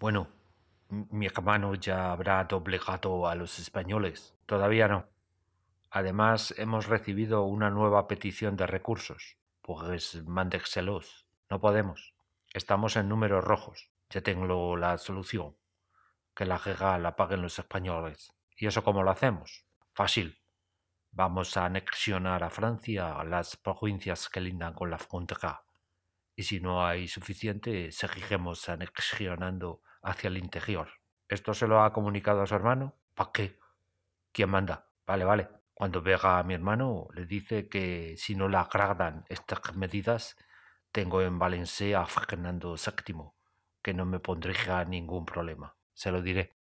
Bueno, mi hermano ya habrá doblegado a los españoles. Todavía no. Además, hemos recibido una nueva petición de recursos. Pues mándeselos. No podemos. Estamos en números rojos. Ya tengo la solución. Que la jega la paguen los españoles. ¿Y eso cómo lo hacemos? Fácil. Vamos a anexionar a Francia las provincias que lindan con la frontera. Y si no hay suficiente, seguiremos anexionando hacia el interior. ¿Esto se lo ha comunicado a su hermano? ¿Para qué? ¿Quién manda? Vale, vale. Cuando vega a mi hermano, le dice que si no le agradan estas medidas, tengo en Valencia a Fernando VII, que no me pondría ningún problema. Se lo diré.